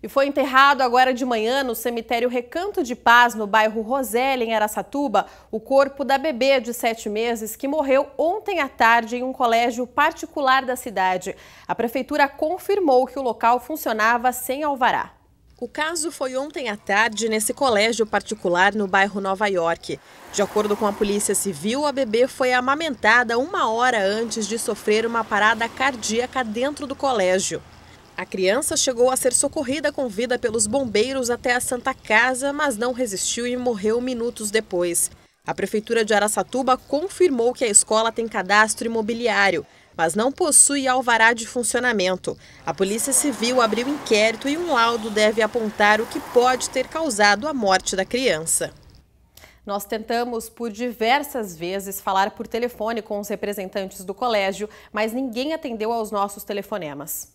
E foi enterrado agora de manhã no cemitério Recanto de Paz, no bairro Rosélia, em Aracatuba, o corpo da bebê de 7 meses que morreu ontem à tarde em um colégio particular da cidade. A prefeitura confirmou que o local funcionava sem alvará. O caso foi ontem à tarde nesse colégio particular no bairro Nova York. De acordo com a Polícia Civil, a bebê foi amamentada uma hora antes de sofrer uma parada cardíaca dentro do colégio. A criança chegou a ser socorrida com vida pelos bombeiros até a Santa Casa, mas não resistiu e morreu minutos depois. A Prefeitura de Araçatuba confirmou que a escola tem cadastro imobiliário, mas não possui alvará de funcionamento. A Polícia Civil abriu inquérito e um laudo deve apontar o que pode ter causado a morte da criança. Nós tentamos por diversas vezes falar por telefone com os representantes do colégio, mas ninguém atendeu aos nossos telefonemas.